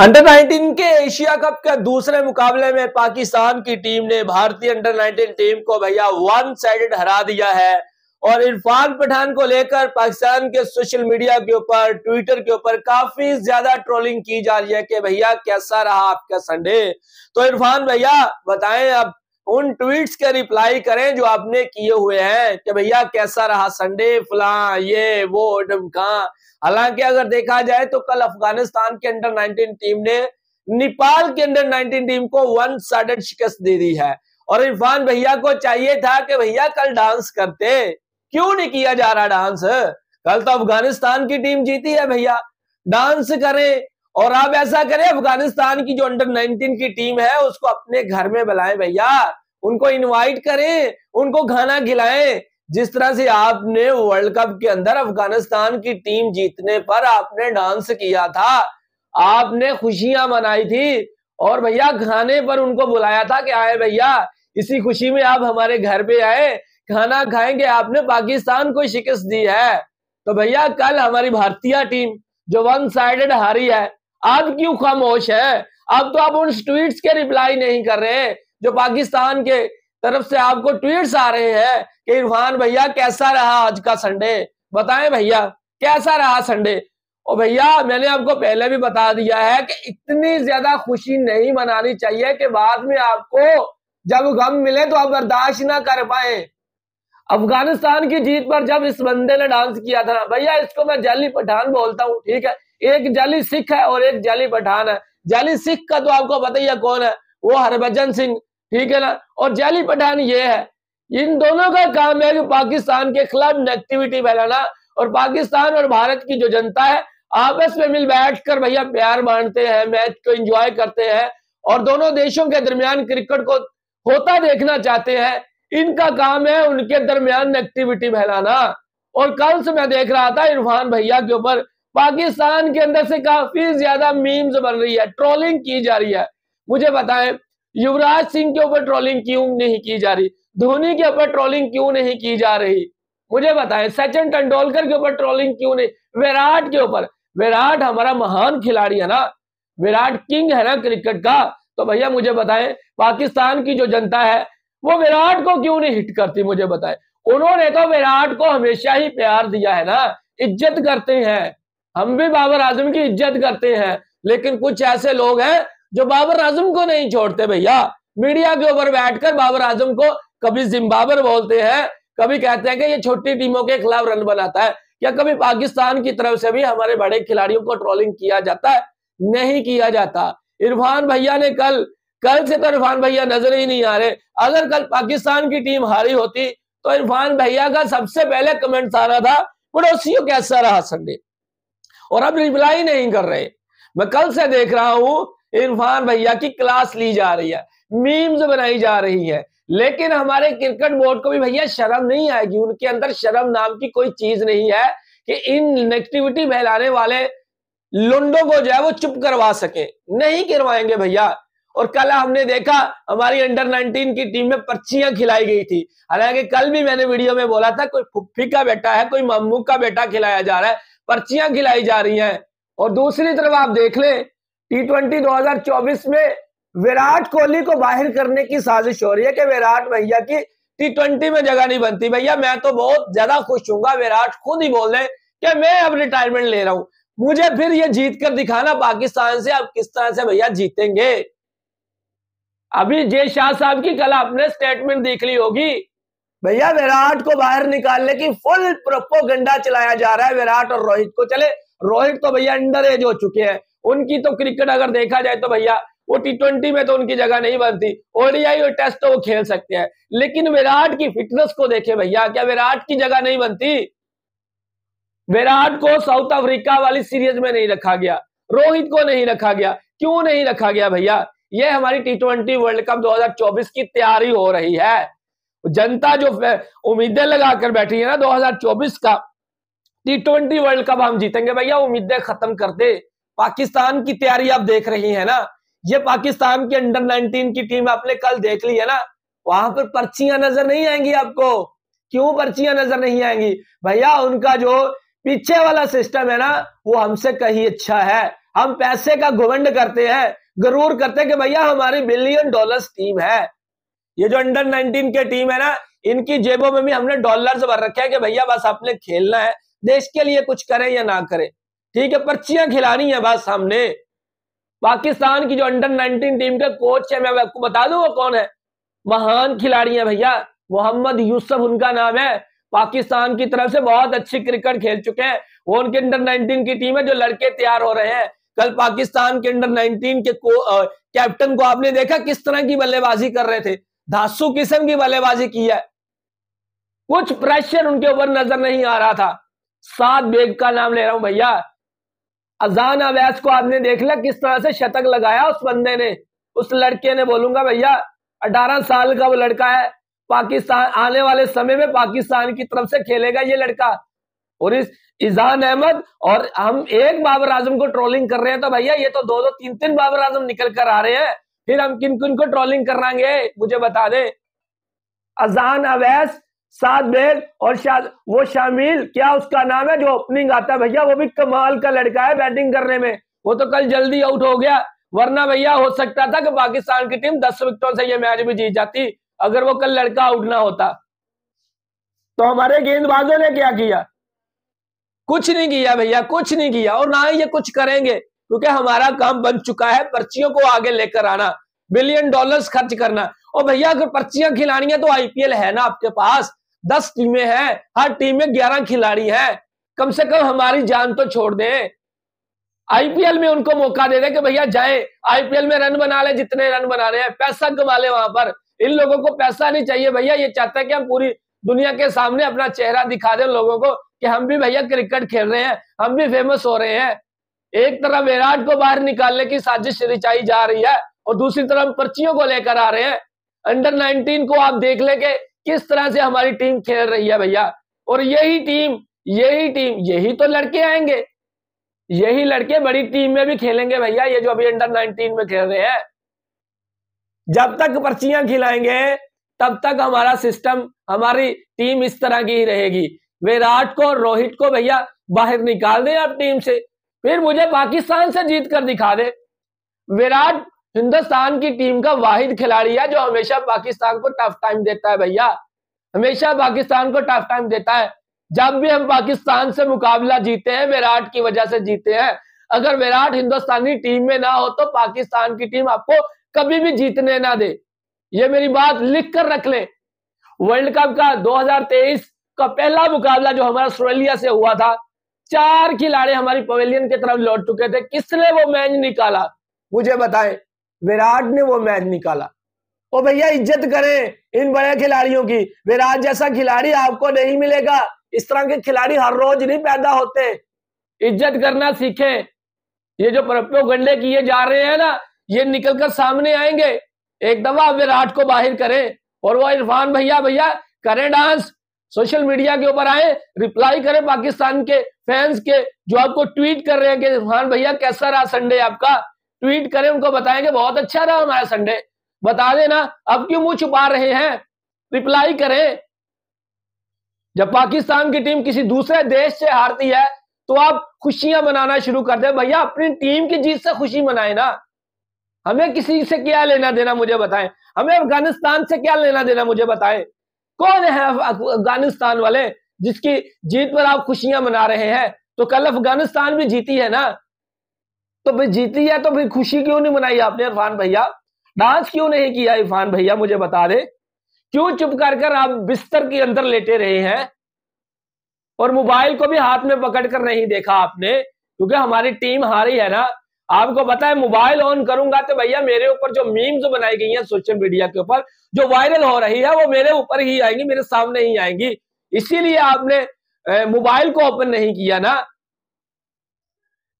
under 19 के Asia cup के दूसरे मुकाबले में पाकिस्तान की टीम ने भारतीय अंडर 19 टीम को भैया वन साइडेड हरा दिया है और इरफान पठान को लेकर पाकिस्तान के सोशल मीडिया के ऊपर ट्विटर के ऊपर काफी ज्यादा ट्रोलिंग की जा रही है कि भैया कैसा रहा आपका संडे तो इरफान भैया बताएं अब उन ट्वीट्स के रिप्लाई करें जो आपने किए हुए हैं कि भैया कैसा रहा संडे फला ये वो डमका हालांकि अगर देखा जाए तो कल अफगानिस्तान के अंडर 19 टीम ने नेपाल के अंडर 19 टीम को वन साइडेड शिकस्त दे दी है और इरफान भैया को चाहिए था कि भैया कल डांस करते क्यों नहीं किया जा रहा डांस कल तो अफगानिस्तान की टीम जीती है भैया डांस करें और आप ऐसा करें अफगानिस्तान की जो अंडर 19 की टीम है उसको अपने घर में बुलाएं भैया उनको इनवाइट करें उनको खाना खिलाएं जिस तरह से आपने वर्ल्ड कप के अंदर अफगानिस्तान की टीम जीतने पर आपने डांस किया था आपने खुशियां मनाई थी और भैया खाने पर उनको बुलाया था कि आए भैया इसी खुशी में आप हमारे घर पे आए खाना खाएंगे आपने पाकिस्तान को शिकस्त दी है तो भैया कल हमारी भारतीय टीम जो वन साइडेड हारी है आप क्यों खामोश है अब तो आप उन ट्वीट्स के रिप्लाई नहीं कर रहे जो पाकिस्तान के तरफ से आपको ट्वीट्स आ रहे हैं कि इरफान भैया कैसा रहा आज का संडे बताएं भैया कैसा रहा संडे और भैया मैंने आपको पहले भी बता दिया है कि इतनी ज्यादा खुशी नहीं मनानी चाहिए कि बाद में आपको जब गम मिले तो आप बर्दाश्त ना कर पाए अफगानिस्तान की जीत पर जब इस बंदे ने डांस किया था भैया इसको मैं जैली पठान बोलता हूँ ठीक है एक जाली सिख है और एक जाली पठान है जाली सिख का तो आपको बताइए कौन है वो हरभजन सिंह ठीक है ना और जाली पठान ये है इन दोनों का काम है कि पाकिस्तान के खिलाफ नेगेटिविटी फैलाना और पाकिस्तान और भारत की जो जनता है आपस में मिल बैठ कर भैया प्यार मानते हैं मैच को एंजॉय करते हैं और दोनों देशों के दरमियान क्रिकेट को होता देखना चाहते हैं इनका काम है उनके दरमियान नेगेटिविटी फैलाना और कल से मैं देख रहा था इरफान भैया के ऊपर पाकिस्तान के अंदर से काफी ज्यादा मीम्स बन रही है ट्रोलिंग की जा रही है मुझे बताएं युवराज सिंह के ऊपर ट्रोलिंग क्यों नहीं की जा रही धोनी के ऊपर ट्रोलिंग क्यों नहीं की जा रही मुझे बताएं सचिन तेंदुलकर के ऊपर ट्रोलिंग क्यों नहीं विराट के ऊपर विराट हमारा महान खिलाड़ी है ना विराट किंग है ना क्रिकेट का तो भैया मुझे बताएं पाकिस्तान की जो जनता है वो विराट को क्यों नहीं हिट करती मुझे बताएं उन्होंने तो विराट को हमेशा ही प्यार दिया है ना इज्जत करते हैं हम भी बाबर आजम की इज्जत करते हैं लेकिन कुछ ऐसे लोग हैं जो बाबर आजम को नहीं छोड़ते भैया मीडिया के ऊपर बैठकर बाबर आजम को कभी जिम्बाबर बोलते हैं कभी कहते हैं कि ये छोटी टीमों के खिलाफ रन बनाता है या कभी पाकिस्तान की तरफ से भी हमारे बड़े खिलाड़ियों को ट्रोलिंग किया जाता है नहीं किया जाता इरफान भैया ने कल कल से तो इरफान भैया नजर ही नहीं आ रहे अगर कल पाकिस्तान की टीम हारी होती तो इरफान भैया का सबसे पहले कमेंट आ रहा था पड़ोसियों कैसा रहा संडे और अब रिप्लाई नहीं कर रहे मैं कल से देख रहा हूं इरफान भैया की क्लास ली जा रही है मीम्स बनाई जा रही है लेकिन हमारे क्रिकेट बोर्ड को भी भैया शर्म नहीं आएगी उनके अंदर शर्म नाम की कोई चीज नहीं है कि इन नेगेटिविटी फैलाने वाले लुंडों को जो है वो चुप करवा सके नहीं करवाएंगे भैया और कल हमने देखा हमारी अंडर 19 की टीम में पर्चियां खिलाई गई थी हालांकि कल भी मैंने वीडियो में बोला था कोई फुफ्फी का बेटा है कोई मम्मू का बेटा खिलाया जा रहा है पर्चियां खिलाई जा रही हैं और दूसरी तरफ आप देख लें टी ट्वेंटी में विराट कोहली को बाहर करने की साजिश हो रही है कि विराट भैया की टी ट्वेंटी में जगह नहीं बनती भैया मैं तो बहुत ज्यादा खुश हूँ विराट खुद ही बोल रहे कि मैं अब रिटायरमेंट ले रहा हूं मुझे फिर ये जीत कर दिखाना पाकिस्तान से अब किस तरह से भैया जीतेंगे अभी जय शाह साहब की कल आपने स्टेटमेंट देख ली होगी भैया विराट को बाहर निकालने की फुल प्रोपोगंडा चलाया जा रहा है विराट और रोहित को चले रोहित तो भैया अंडर एज हो चुके हैं उनकी तो क्रिकेट अगर देखा जाए तो भैया वो टी ट्वेंटी में तो उनकी जगह नहीं बनती ओडीआई और टेस्ट तो वो खेल सकते हैं लेकिन विराट की फिटनेस को देखे भैया क्या विराट की जगह नहीं बनती विराट को साउथ अफ्रीका वाली सीरीज में नहीं रखा गया रोहित को नहीं रखा गया क्यों नहीं रखा गया भैया ये हमारी टी ट्वेंटी वर्ल्ड कप 2024 की तैयारी हो रही है जनता जो उम्मीदें लगाकर बैठी है ना 2024 का टी ट्वेंटी वर्ल्ड कप हम जीतेंगे भैया उम्मीदें खत्म कर दे पाकिस्तान की तैयारी आप देख रही है ना ये पाकिस्तान की अंडर 19 की टीम आपने कल देख ली है ना वहां पर पर्चियां नजर नहीं आएंगी आपको क्यों पर्चियां नजर नहीं आएंगी भैया उनका जो पीछे वाला सिस्टम है ना वो हमसे कहीं अच्छा है हम पैसे का घुमंड करते हैं गरूर करते हैं कि भैया हमारी बिलियन डॉलर्स टीम है ये जो अंडर 19 के टीम है ना इनकी जेबों में भी हमने डॉलर भर रखे हैं कि भैया बस आपने खेलना है देश के लिए कुछ करें या ना करें ठीक है पर्चियां खिलानी है बस हमने पाकिस्तान की जो अंडर 19 टीम के कोच है मैं आपको बता दूं वो कौन है महान खिलाड़ी है भैया मोहम्मद यूसुफ उनका नाम है पाकिस्तान की तरफ से बहुत अच्छी क्रिकेट खेल चुके हैं वो उनके अंडर 19 की टीम है जो लड़के तैयार हो रहे हैं कल पाकिस्तान के अंडर 19 के को, कैप्टन को आपने देखा किस तरह की बल्लेबाजी कर रहे थे धासु किस्म की बल्लेबाजी की है कुछ प्रेशर उनके ऊपर नजर नहीं आ रहा था सात बेग का नाम ले रहा हूं भैया अजान अवैस को आपने देख लिया किस तरह से शतक लगाया उस बंदे ने उस लड़के ने बोलूंगा भैया अठारह साल का वो लड़का है पाकिस्तान आने वाले समय में पाकिस्तान की तरफ से खेलेगा ये लड़का और इस इजान अहमद और हम एक बाबर आजम को ट्रोलिंग कर रहे हैं तो भैया ये तो दो दो तीन तीन बाबर आजम निकल कर आ रहे हैं फिर हम किन किन को ट्रोलिंग कराएंगे मुझे बता दे अजान अवैस सात बेल और शा, वो शामिल क्या उसका नाम है जो ओपनिंग आता है भैया वो भी कमाल का लड़का है बैटिंग करने में वो तो कल जल्दी आउट हो गया वरना भैया हो सकता था कि पाकिस्तान की टीम दस विकेटों से ये मैच भी जीत जाती अगर वो कल लड़का आउट ना होता तो हमारे गेंदबाजों ने क्या किया कुछ नहीं किया भैया कुछ नहीं किया और ना ही ये कुछ करेंगे क्योंकि हमारा काम बन चुका है पर्चियों को आगे लेकर आना बिलियन डॉलर्स खर्च करना और भैया अगर पर्चियां खिलानी है तो आईपीएल है ना आपके पास दस टीमें हैं हर टीम में ग्यारह खिलाड़ी हैं कम से कम हमारी जान तो छोड़ दें आईपीएल में उनको मौका दे दे कि भैया जाए आईपीएल में रन बना ले जितने रन बनाने हैं पैसा कमा ले वहां पर इन लोगों को पैसा नहीं चाहिए भैया ये चाहते हैं कि हम पूरी दुनिया के सामने अपना चेहरा दिखा दें लोगों को कि हम भी भैया क्रिकेट खेल रहे हैं हम भी फेमस हो रहे हैं एक तरफ विराट को बाहर निकालने की साजिश रिचाई जा रही है और दूसरी तरफ पर्चियों को लेकर आ रहे हैं अंडर 19 को आप देख लेंगे किस तरह से हमारी टीम खेल रही है भैया और यही टीम यही टीम यही तो लड़के आएंगे यही लड़के बड़ी टीम में भी खेलेंगे भैया ये जो अभी अंडर 19 में खेल रहे हैं जब तक पर्चियां खिलाएंगे तब तक हमारा सिस्टम हमारी टीम इस तरह की ही रहेगी विराट को रोहित को भैया बाहर निकाल दें आप टीम से फिर मुझे पाकिस्तान से जीत कर दिखा दे विराट हिंदुस्तान की टीम का वाहिद खिलाड़ी है जो हमेशा पाकिस्तान को टफ टाइम देता है भैया हमेशा पाकिस्तान को टफ टाइम देता है जब भी हम पाकिस्तान से मुकाबला जीते हैं विराट की वजह से जीते हैं अगर विराट हिंदुस्तानी टीम में ना हो तो पाकिस्तान की टीम आपको कभी भी जीतने ना दे ये मेरी बात लिख कर रख ले वर्ल्ड कप का 2023 का पहला मुकाबला जो हमारा ऑस्ट्रेलिया से हुआ था चार खिलाड़ी हमारी पवेलियन की तरफ लौट चुके थे किसने वो मैच निकाला मुझे बताएं विराट ने वो मैच निकाला ओ भैया इज्जत करें इन बड़े खिलाड़ियों की विराट जैसा खिलाड़ी आपको नहीं मिलेगा इस तरह के खिलाड़ी हर रोज नहीं पैदा होते इज्जत करना सीखे ये जो गंडे किए जा रहे हैं ना ये निकलकर सामने आएंगे एक दफा विराट को बाहर करें और वो इरफान भैया भैया करें डांस सोशल मीडिया के ऊपर आए रिप्लाई करें पाकिस्तान के फैंस के जो आपको ट्वीट कर रहे हैं कि इरफान भैया कैसा रहा संडे आपका ट्वीट करें उनको कि बहुत अच्छा रहा हमारा संडे बता देना अब क्यों मुंह छुपा रहे हैं रिप्लाई करें जब पाकिस्तान की टीम किसी दूसरे देश से हारती है तो आप खुशियां मनाना शुरू कर दे भैया अपनी टीम की जीत से खुशी मनाए ना हमें किसी से क्या लेना देना मुझे बताएं हमें अफगानिस्तान से क्या लेना देना मुझे बताएं कौन है अफगानिस्तान वाले जिसकी जीत पर आप खुशियां मना रहे हैं तो कल अफगानिस्तान भी जीती है ना तो भाई जीती है तो भाई खुशी क्यों नहीं मनाई आपने इरफान भैया डांस क्यों नहीं किया इरफान भैया मुझे बता दे क्यों चुप कर कर आप बिस्तर के अंदर लेटे रहे हैं और मोबाइल को भी हाथ में पकड़ कर नहीं देखा आपने क्योंकि हमारी टीम हारी है ना आपको पता है मोबाइल ऑन करूंगा तो भैया मेरे ऊपर जो मीम्स बनाई गई हैं सोशल मीडिया के ऊपर जो वायरल हो रही है वो मेरे ऊपर ही आएंगी मेरे सामने ही आएंगी इसीलिए आपने मोबाइल को ओपन नहीं किया ना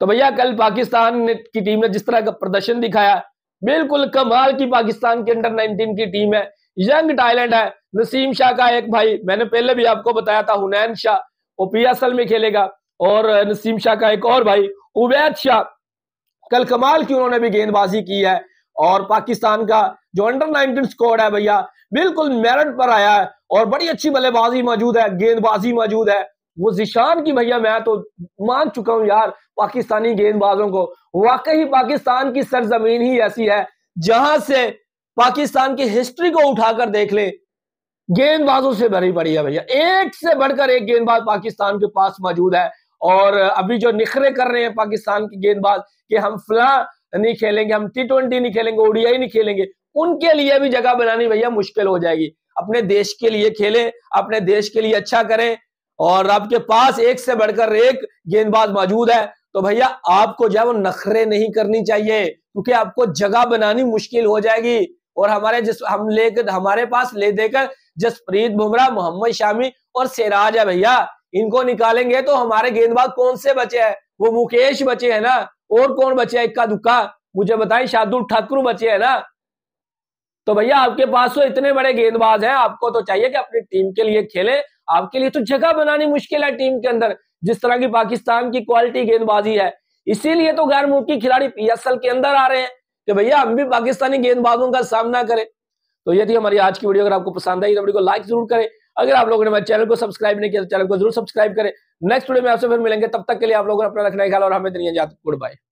तो भैया कल पाकिस्तान की टीम ने जिस तरह का प्रदर्शन दिखाया बिल्कुल कमाल की पाकिस्तान की अंडर नाइनटीन की टीम है यंग टाइलैंड है नसीम शाह का एक भाई मैंने पहले भी आपको बताया था हुनैन शाह वो पी में खेलेगा और नसीम शाह का एक और भाई उबैद शाह कल कमाल की उन्होंने भी गेंदबाजी की है और पाकिस्तान का जो अंडर नाइनटीन स्कोर है भैया बिल्कुल मैरट पर आया है और बड़ी अच्छी बल्लेबाजी मौजूद है गेंदबाजी मौजूद है वो जिशान की भैया मैं तो मान चुका हूं यार पाकिस्तानी गेंदबाजों को वाकई पाकिस्तान की सरजमीन ही ऐसी है जहां से पाकिस्तान की हिस्ट्री को उठाकर देख ले गेंदबाजों से भरी पड़ी है भैया एक से बढ़कर एक गेंदबाज पाकिस्तान के पास मौजूद है और अभी जो निखरे कर रहे हैं पाकिस्तान के गेंदबाज कि हम फला नहीं खेलेंगे हम टी ट्वेंटी नहीं खेलेंगे ओडीआई नहीं खेलेंगे उनके लिए भी जगह बनानी भैया मुश्किल हो जाएगी अपने देश के लिए खेलें अपने देश के लिए अच्छा करें और आपके पास एक से बढ़कर एक गेंदबाज मौजूद है तो भैया आपको जो है वो नखरे नहीं करनी चाहिए क्योंकि आपको जगह बनानी मुश्किल हो जाएगी और हमारे जिस हम लेकर हमारे पास ले देकर जसप्रीत बुमराह मोहम्मद शामी और सिराज है भैया इनको निकालेंगे तो हमारे गेंदबाज कौन से बचे हैं वो मुकेश बचे हैं ना और कौन बचे हैं इक्का दुक्का मुझे बताएं शादुल ठाकुर बचे हैं ना तो भैया आपके पास तो इतने बड़े गेंदबाज हैं आपको तो चाहिए कि अपनी टीम के लिए खेले आपके लिए तो जगह बनानी मुश्किल है टीम के अंदर जिस तरह की पाकिस्तान की क्वालिटी गेंदबाजी है इसीलिए तो गैर मुल्की खिलाड़ी पी के अंदर आ रहे हैं कि भैया हम भी पाकिस्तानी गेंदबाजों का सामना करें तो ये थी हमारी आज की वीडियो अगर आपको पसंद आई तो वीडियो को लाइक जरूर करें अगर आप लोगों ने मेरे चैनल को सब्सक्राइब नहीं किया तो चैनल को जरूर सब्सक्राइब करें नेक्स्ट वीडियो में आपसे फिर मिलेंगे तब तक के लिए आप लोगों ने अपना रखना ख्याल और हमें दुनिया जात गुड बाय